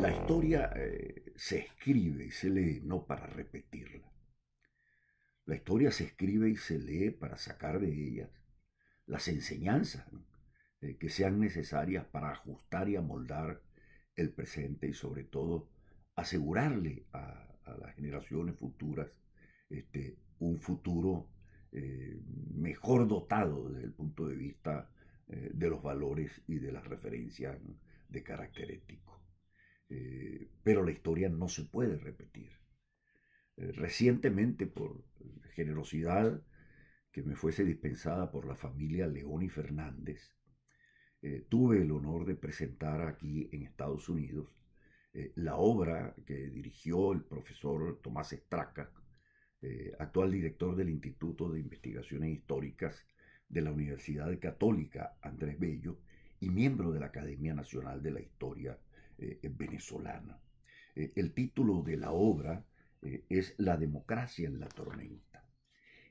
La historia eh, se escribe y se lee, no para repetirla. La historia se escribe y se lee para sacar de ellas las enseñanzas eh, que sean necesarias para ajustar y amoldar el presente y sobre todo asegurarle a, las generaciones futuras este, un futuro eh, mejor dotado desde el punto de vista de los valores y de las referencias de carácter ético. Eh, pero la historia no se puede repetir. Eh, recientemente, por generosidad que me fuese dispensada por la familia León y Fernández, eh, tuve el honor de presentar aquí en Estados Unidos la obra que dirigió el profesor Tomás Estraca, actual director del Instituto de Investigaciones Históricas de la Universidad Católica Andrés Bello y miembro de la Academia Nacional de la Historia eh, eh, venezolana. Eh, el título de la obra es La democracia en la tormenta.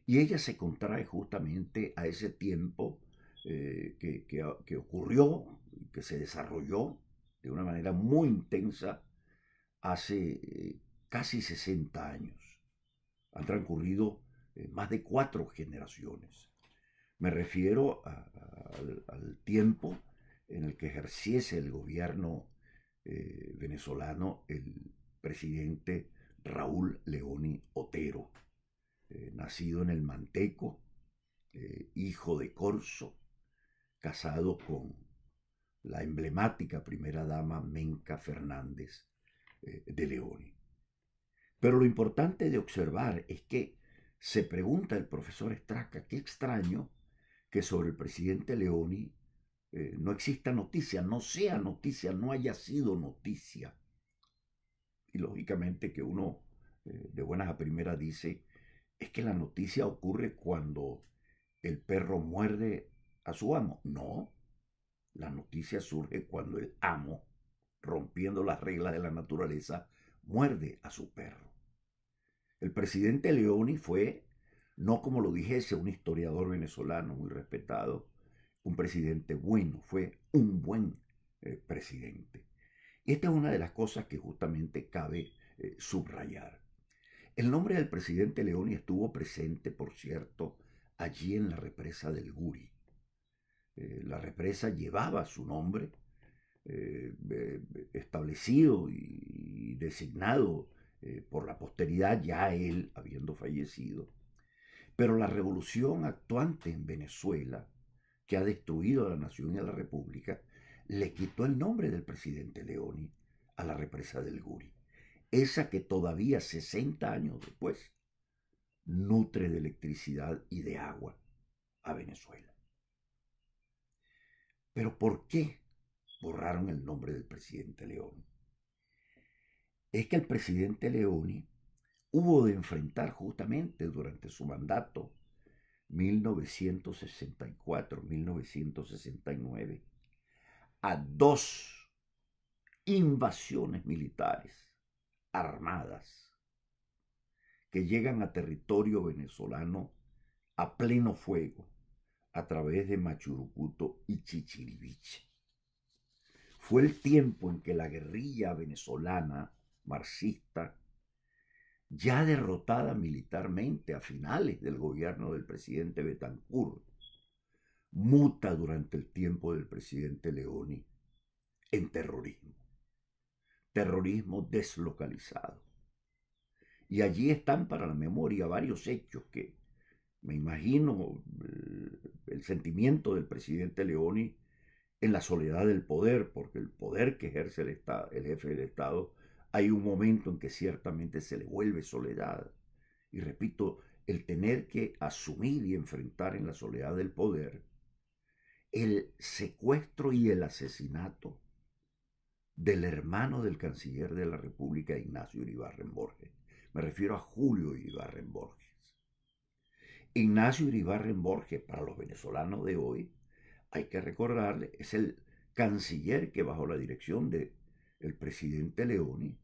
Y ella se contrae justamente a ese tiempo que, que, que ocurrió, que se desarrolló de una manera muy intensa hace casi 60 años. Han transcurrido más de cuatro generaciones. Me refiero al, al, tiempo en el que ejerciese el gobierno eh, venezolano, el presidente Raúl Leoni Otero, eh, nacido en el Manteco, eh, hijo de Corso, casado con la emblemática primera dama Menca Fernández de Leoni. Pero lo importante de observar es que se pregunta el profesor Estraca, qué extraño que sobre el presidente Leoni eh, no exista noticia, no sea noticia, no haya sido noticia. Y lógicamente que uno eh, de buenas a primeras dice, es que la noticia ocurre cuando el perro muerde a su amo. No, la noticia surge cuando el amo, rompiendo las reglas de la naturaleza, muerde a su perro. El presidente Leoni fue, no como lo dijese un historiador venezolano muy respetado, un presidente bueno, fue un buen eh, presidente. Y esta es una de las cosas que justamente cabe eh, subrayar. El nombre del presidente León estuvo presente, por cierto, allí en la represa del Guri. Eh, la represa llevaba su nombre establecido y, designado por la posteridad, ya él habiendo fallecido. Pero la revolución actuante en Venezuela que ha destruido a la nación y a la república, le quitó el nombre del presidente Leoni a la represa del Guri, esa que todavía 60 años después nutre de electricidad y de agua a Venezuela. Pero ¿por qué borraron el nombre del presidente Leoni? Es que el presidente Leoni hubo de enfrentar justamente durante su mandato 1964-1969 a dos invasiones militares armadas que llegan a territorio venezolano a pleno fuego a través de Machurucuto y Chichiriviche. Fue el tiempo en que la guerrilla venezolana marxista ya derrotada militarmente a finales del gobierno del presidente Betancourt, muta durante el tiempo del presidente Leoni en terrorismo, terrorismo deslocalizado. Y allí están para la memoria varios hechos que, me imagino, eh, el, sentimiento del presidente Leoni en la soledad del poder, porque el poder que ejerce el, Estado, el jefe del Estado hay un momento en que ciertamente se le vuelve soledad. Y repito, el tener que asumir y enfrentar en la soledad del poder el secuestro y el asesinato del hermano del canciller de la República, Ignacio Uribarren Borges. Me refiero a Julio Uribarren Borges. Ignacio Uribarren Borges, para los venezolanos de hoy, hay que recordarle, es el canciller que bajo la dirección del el presidente Leoni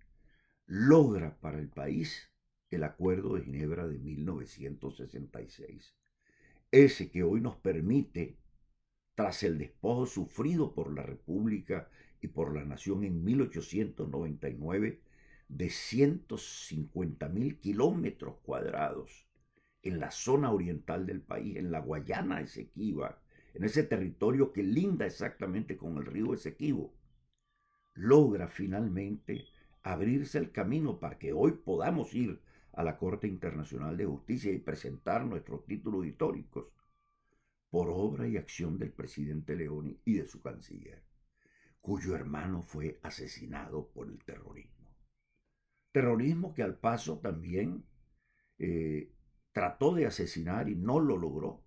logra para el país el Acuerdo de Ginebra de 1966, ese que hoy nos permite, tras el despojo sufrido por la República y por la Nación en 1899, de 150.000 kilómetros cuadrados en la zona oriental del país, en la Guayana Esequiba, en ese territorio que linda exactamente con el río Esequibo, logra finalmente abrirse el camino para que hoy podamos ir a la Corte Internacional de Justicia y presentar nuestros títulos históricos por obra y acción del presidente Leoni y de su canciller, cuyo hermano fue asesinado por el terrorismo. Terrorismo que al paso también eh, trató de asesinar y no lo logró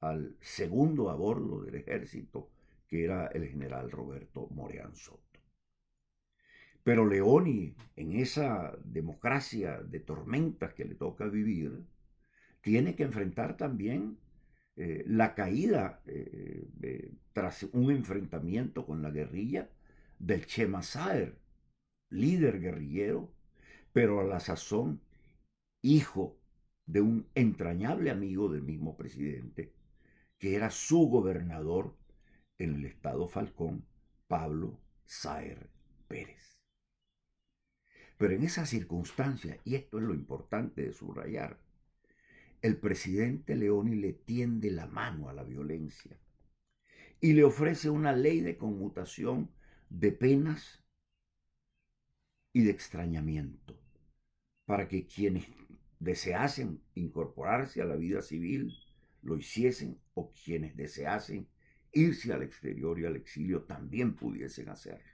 al segundo a bordo del ejército, que era el general Roberto Soto. Pero Leoni, en esa democracia de tormentas que le toca vivir, tiene que enfrentar también eh, la caída eh, eh, tras un enfrentamiento con la guerrilla del Chema Saer, líder guerrillero, pero a la sazón hijo de un entrañable amigo del mismo presidente, que era su gobernador en el estado Falcón, Pablo Saer Pérez. Pero en esa circunstancia, y esto es lo importante de subrayar, el presidente Leoni le tiende la mano a la violencia y le ofrece una ley de conmutación de penas y de extrañamiento para que quienes deseasen incorporarse a la vida civil lo hiciesen o quienes deseasen irse al exterior y al exilio también pudiesen hacerlo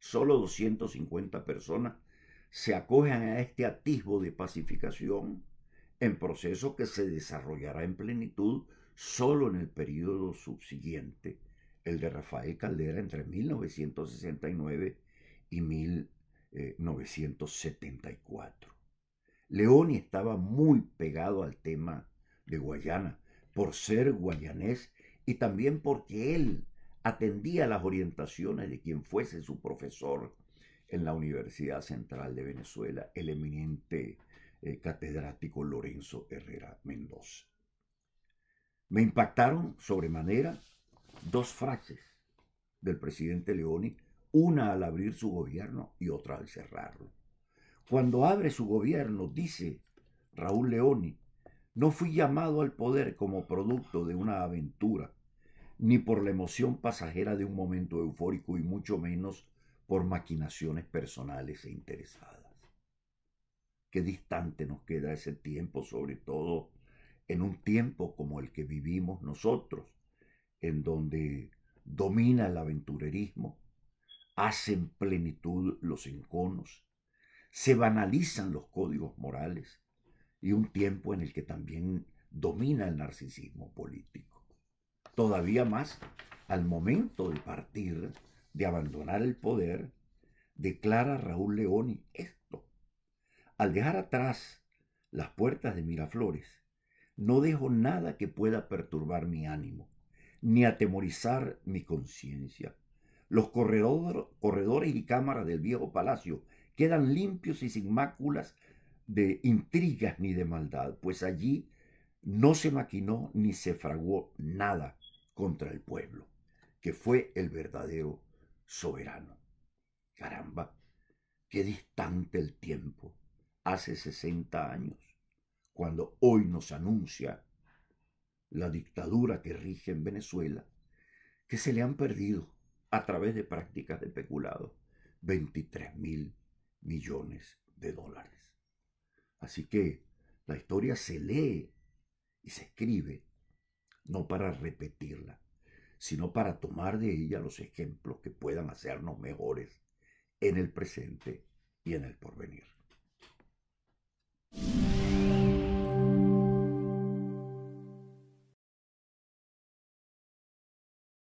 solo 250 personas se acogen a este atisbo de pacificación en proceso que se desarrollará en plenitud solo en el periodo subsiguiente, el de Rafael Caldera entre 1969 y 1974. Leoni estaba muy pegado al tema de Guayana por ser guayanés y también porque él atendía las orientaciones de quien fuese su profesor en la Universidad Central de Venezuela, el eminente eh, catedrático Lorenzo Herrera Mendoza. Me impactaron sobremanera dos frases del presidente Leoni, una al abrir su gobierno y otra al cerrarlo. Cuando abre su gobierno, dice Raúl Leoni, no fui llamado al poder como producto de una aventura ni por la emoción pasajera de un momento eufórico y mucho menos por maquinaciones personales e interesadas. Qué distante nos queda ese tiempo, sobre todo en un tiempo como el que vivimos nosotros, en donde domina el aventurerismo, hacen plenitud los enconos, se banalizan los códigos morales y un tiempo en el que también domina el narcisismo político todavía más al momento de partir, de abandonar el poder, declara Raúl Leoni esto. Al dejar atrás las puertas de Miraflores, no dejo nada que pueda perturbar mi ánimo, ni atemorizar mi conciencia. Los corredores y cámaras del viejo palacio quedan limpios y sin máculas de intrigas ni de maldad, pues allí no se maquinó ni se fraguó nada contra el pueblo, que fue el verdadero soberano. Caramba, qué distante el tiempo, hace 60 años, cuando hoy nos anuncia la dictadura que rige en Venezuela, que se le han perdido a través de prácticas de peculado 23 mil millones de dólares. Así que la historia se lee y se escribe no para repetirla, sino para tomar de ella los ejemplos que puedan hacernos mejores en el presente y en el porvenir.